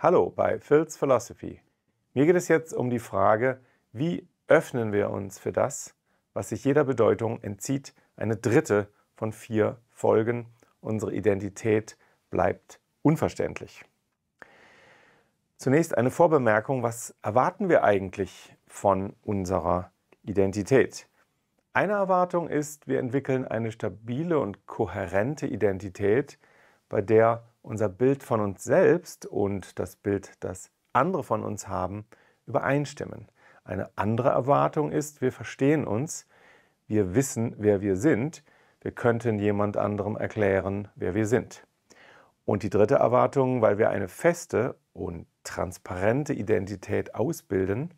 Hallo bei Phil's Philosophy. Mir geht es jetzt um die Frage, wie öffnen wir uns für das, was sich jeder Bedeutung entzieht, eine dritte von vier Folgen. Unsere Identität bleibt unverständlich. Zunächst eine Vorbemerkung, was erwarten wir eigentlich von unserer Identität? Eine Erwartung ist, wir entwickeln eine stabile und kohärente Identität, bei der unser Bild von uns selbst und das Bild, das andere von uns haben, übereinstimmen. Eine andere Erwartung ist, wir verstehen uns, wir wissen, wer wir sind, wir könnten jemand anderem erklären, wer wir sind. Und die dritte Erwartung, weil wir eine feste und transparente Identität ausbilden,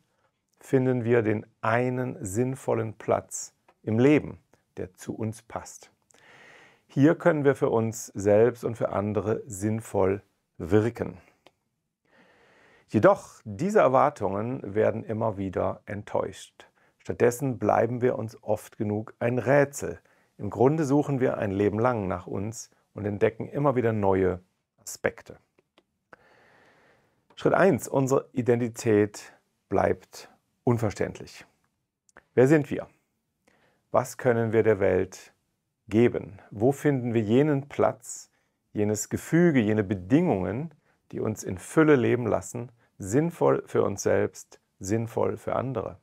finden wir den einen sinnvollen Platz im Leben, der zu uns passt. Hier können wir für uns selbst und für andere sinnvoll wirken. Jedoch, diese Erwartungen werden immer wieder enttäuscht. Stattdessen bleiben wir uns oft genug ein Rätsel. Im Grunde suchen wir ein Leben lang nach uns und entdecken immer wieder neue Aspekte. Schritt 1. Unsere Identität bleibt unverständlich. Wer sind wir? Was können wir der Welt geben? Wo finden wir jenen Platz, jenes Gefüge, jene Bedingungen, die uns in Fülle leben lassen, sinnvoll für uns selbst, sinnvoll für andere?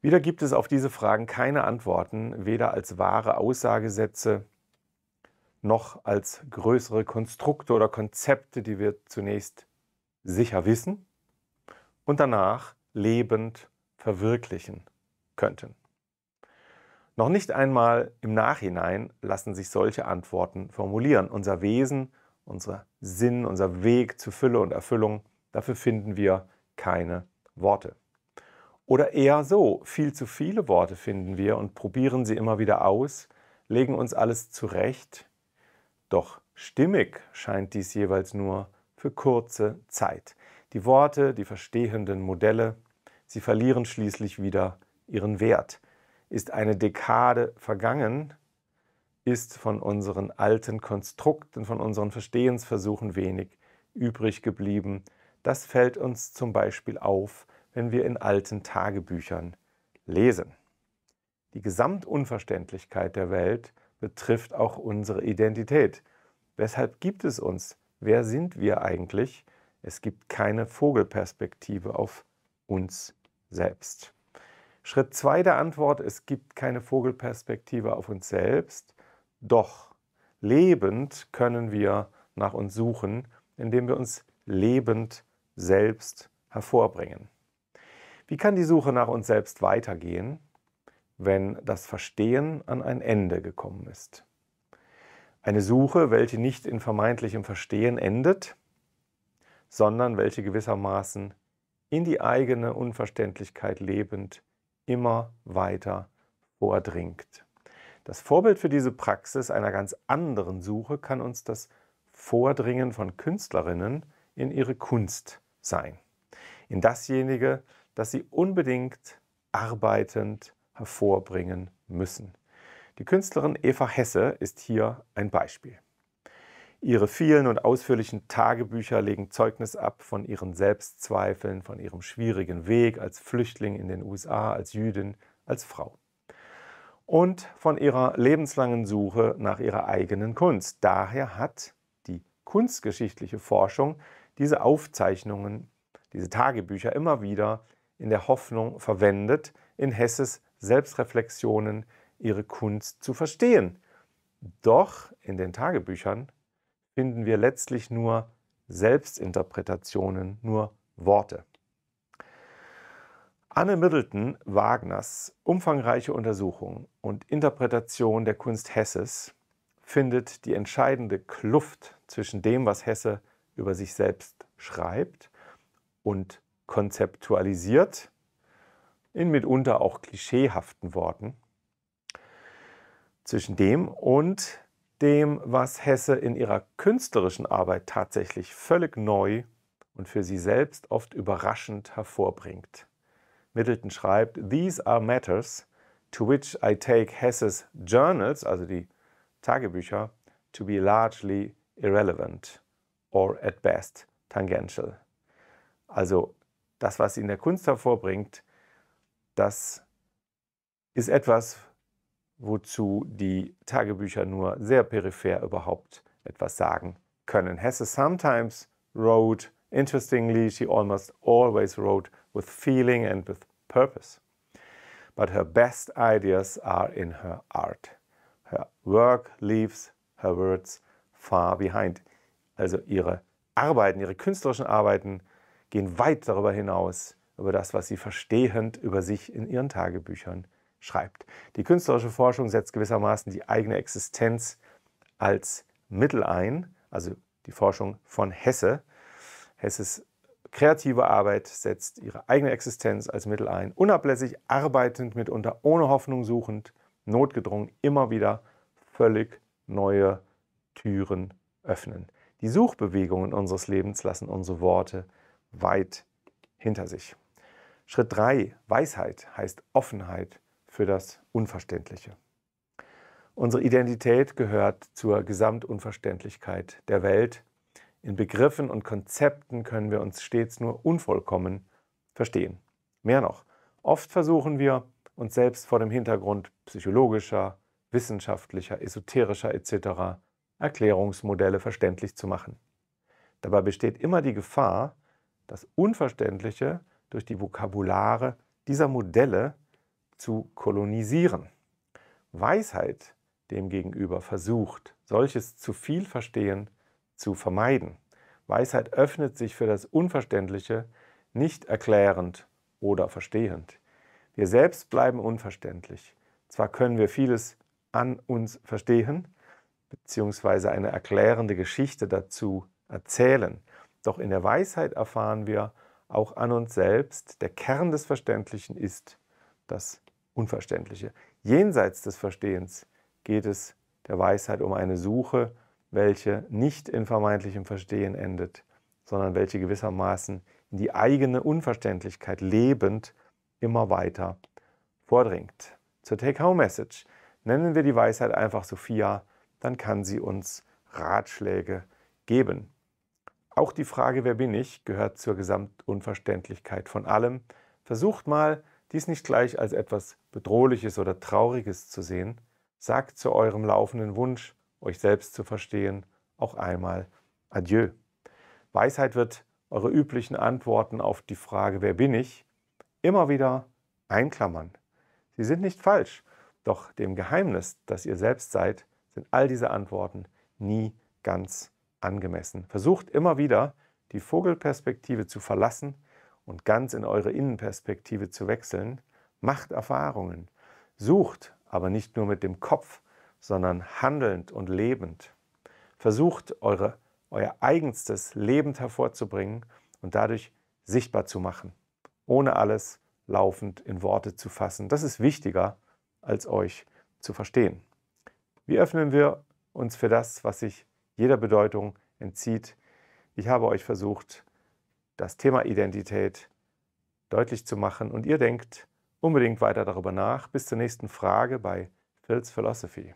Wieder gibt es auf diese Fragen keine Antworten, weder als wahre Aussagesätze noch als größere Konstrukte oder Konzepte, die wir zunächst sicher wissen und danach lebend verwirklichen könnten. Noch nicht einmal im Nachhinein lassen sich solche Antworten formulieren. Unser Wesen, unser Sinn, unser Weg zu Fülle und Erfüllung, dafür finden wir keine Worte. Oder eher so, viel zu viele Worte finden wir und probieren sie immer wieder aus, legen uns alles zurecht, doch stimmig scheint dies jeweils nur für kurze Zeit. Die Worte, die verstehenden Modelle, sie verlieren schließlich wieder ihren Wert ist eine Dekade vergangen, ist von unseren alten Konstrukten, von unseren Verstehensversuchen wenig übrig geblieben. Das fällt uns zum Beispiel auf, wenn wir in alten Tagebüchern lesen. Die Gesamtunverständlichkeit der Welt betrifft auch unsere Identität. Weshalb gibt es uns? Wer sind wir eigentlich? Es gibt keine Vogelperspektive auf uns selbst. Schritt 2 der Antwort, es gibt keine Vogelperspektive auf uns selbst, doch lebend können wir nach uns suchen, indem wir uns lebend selbst hervorbringen. Wie kann die Suche nach uns selbst weitergehen, wenn das Verstehen an ein Ende gekommen ist? Eine Suche, welche nicht in vermeintlichem Verstehen endet, sondern welche gewissermaßen in die eigene Unverständlichkeit lebend immer weiter vordringt. Das Vorbild für diese Praxis einer ganz anderen Suche kann uns das Vordringen von Künstlerinnen in ihre Kunst sein, in dasjenige, das sie unbedingt arbeitend hervorbringen müssen. Die Künstlerin Eva Hesse ist hier ein Beispiel. Ihre vielen und ausführlichen Tagebücher legen Zeugnis ab von ihren Selbstzweifeln, von ihrem schwierigen Weg als Flüchtling in den USA, als Jüdin, als Frau. Und von ihrer lebenslangen Suche nach ihrer eigenen Kunst. Daher hat die kunstgeschichtliche Forschung diese Aufzeichnungen, diese Tagebücher immer wieder in der Hoffnung verwendet, in Hesses Selbstreflexionen ihre Kunst zu verstehen. Doch in den Tagebüchern finden wir letztlich nur Selbstinterpretationen, nur Worte. Anne Middleton Wagners umfangreiche Untersuchung und Interpretation der Kunst Hesses findet die entscheidende Kluft zwischen dem, was Hesse über sich selbst schreibt und konzeptualisiert, in mitunter auch klischeehaften Worten, zwischen dem und dem, was Hesse in ihrer künstlerischen Arbeit tatsächlich völlig neu und für sie selbst oft überraschend hervorbringt. Middleton schreibt, These are matters to which I take Hesse's journals, also die Tagebücher, to be largely irrelevant or at best tangential. Also das, was sie in der Kunst hervorbringt, das ist etwas, wozu die Tagebücher nur sehr peripher überhaupt etwas sagen können. Hesse sometimes wrote, interestingly, she almost always wrote with feeling and with purpose. But her best ideas are in her art. Her work leaves her words far behind. Also ihre Arbeiten, ihre künstlerischen Arbeiten gehen weit darüber hinaus, über das, was sie verstehend über sich in ihren Tagebüchern schreibt. Die künstlerische Forschung setzt gewissermaßen die eigene Existenz als Mittel ein, also die Forschung von Hesse. Hesses kreative Arbeit setzt ihre eigene Existenz als Mittel ein, unablässig arbeitend, mitunter ohne Hoffnung suchend, notgedrungen immer wieder völlig neue Türen öffnen. Die Suchbewegungen unseres Lebens lassen unsere Worte weit hinter sich. Schritt 3, Weisheit heißt Offenheit für das Unverständliche. Unsere Identität gehört zur Gesamtunverständlichkeit der Welt. In Begriffen und Konzepten können wir uns stets nur unvollkommen verstehen. Mehr noch, oft versuchen wir, uns selbst vor dem Hintergrund psychologischer, wissenschaftlicher, esoterischer etc. Erklärungsmodelle verständlich zu machen. Dabei besteht immer die Gefahr, das Unverständliche durch die Vokabulare dieser Modelle zu kolonisieren. Weisheit demgegenüber versucht, solches zu viel Verstehen zu vermeiden. Weisheit öffnet sich für das Unverständliche, nicht erklärend oder verstehend. Wir selbst bleiben unverständlich. Zwar können wir vieles an uns verstehen, beziehungsweise eine erklärende Geschichte dazu erzählen, doch in der Weisheit erfahren wir auch an uns selbst, der Kern des Verständlichen ist das Unverständliche. Jenseits des Verstehens geht es der Weisheit um eine Suche, welche nicht in vermeintlichem Verstehen endet, sondern welche gewissermaßen in die eigene Unverständlichkeit lebend immer weiter vordringt. Zur Take-Home-Message nennen wir die Weisheit einfach Sophia, dann kann sie uns Ratschläge geben. Auch die Frage, wer bin ich, gehört zur Gesamtunverständlichkeit von allem. Versucht mal, dies nicht gleich als etwas Bedrohliches oder Trauriges zu sehen, sagt zu eurem laufenden Wunsch, euch selbst zu verstehen, auch einmal Adieu. Weisheit wird eure üblichen Antworten auf die Frage, wer bin ich, immer wieder einklammern. Sie sind nicht falsch, doch dem Geheimnis, dass ihr selbst seid, sind all diese Antworten nie ganz angemessen. Versucht immer wieder, die Vogelperspektive zu verlassen, und ganz in eure Innenperspektive zu wechseln. Macht Erfahrungen, sucht, aber nicht nur mit dem Kopf, sondern handelnd und lebend. Versucht, eure, euer eigenstes lebend hervorzubringen und dadurch sichtbar zu machen, ohne alles laufend in Worte zu fassen. Das ist wichtiger, als euch zu verstehen. Wie öffnen wir uns für das, was sich jeder Bedeutung entzieht? Ich habe euch versucht, das Thema Identität deutlich zu machen. Und ihr denkt unbedingt weiter darüber nach. Bis zur nächsten Frage bei Phil's Philosophy.